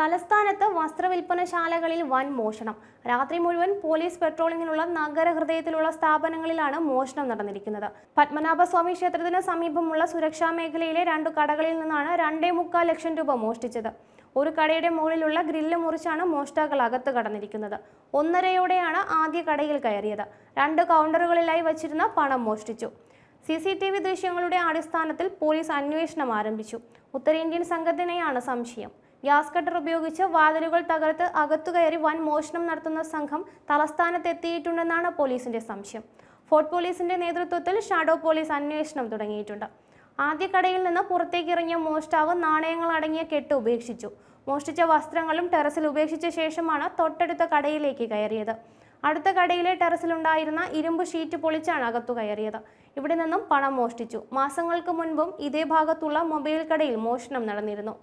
തലസ്ഥാനത്ത് വസ്ത്രവില്പനശാലകളിൽ വൻ മോഷണം രാത്രി മുഴുവൻ പോലീസ് പെട്രോളിങ്ങിനുള്ള നഗരഹൃദയത്തിലുള്ള സ്ഥാപനങ്ങളിലാണ് മോഷണം നടന്നിരിക്കുന്നത് പത്മനാഭസ്വാമി ക്ഷേത്രത്തിന് സമീപമുള്ള സുരക്ഷാ മേഖലയിലെ രണ്ടു കടകളിൽ നിന്നാണ് രണ്ടേ മുക്കാൽ ലക്ഷം രൂപ മോഷ്ടിച്ചത് ഒരു കടയുടെ മുകളിലുള്ള ഗ്രില്ല് മുറിച്ചാണ് മോഷ്ടാക്കൾ അകത്ത് കടന്നിരിക്കുന്നത് ഒന്നരയോടെയാണ് ആദ്യ കടയിൽ കയറിയത് രണ്ട് കൗണ്ടറുകളിലായി വച്ചിരുന്ന പണം മോഷ്ടിച്ചു സി സി ടി വി ദൃശ്യങ്ങളുടെ അടിസ്ഥാനത്തിൽ പോലീസ് അന്വേഷണം ആരംഭിച്ചു ഉത്തരേന്ത്യൻ സംഘത്തിനെയാണ് സംശയം ഗ്യാസ് കട്ടർ ഉപയോഗിച്ച് വാതിലുകൾ തകർത്ത് അകത്തു കയറി വൻ മോഷണം നടത്തുന്ന സംഘം തലസ്ഥാനത്തെത്തിയിട്ടുണ്ടെന്നാണ് പോലീസിന്റെ സംശയം ഫോർട്ട് പോലീസിന്റെ നേതൃത്വത്തിൽ ഷാഡോ പോലീസ് അന്വേഷണം തുടങ്ങിയിട്ടുണ്ട് ആദ്യ കടയിൽ നിന്ന് പുറത്തേക്ക് ഇറങ്ങിയ മോഷ്ടാവ് നാണയങ്ങൾ അടങ്ങിയ കെട്ട് ഉപേക്ഷിച്ചു മോഷ്ടിച്ച വസ്ത്രങ്ങളും ടെറസിൽ ഉപേക്ഷിച്ച ശേഷമാണ് തൊട്ടടുത്ത കടയിലേക്ക് കയറിയത് അടുത്ത കടയിലെ ടെറസിലുണ്ടായിരുന്ന ഇരുമ്പ് ഷീറ്റ് പൊളിച്ചാണ് അകത്തു കയറിയത് ഇവിടെ നിന്നും പണം മോഷ്ടിച്ചു മാസങ്ങൾക്ക് മുൻപും ഇതേ ഭാഗത്തുള്ള മൊബൈൽ കടയിൽ മോഷണം നടന്നിരുന്നു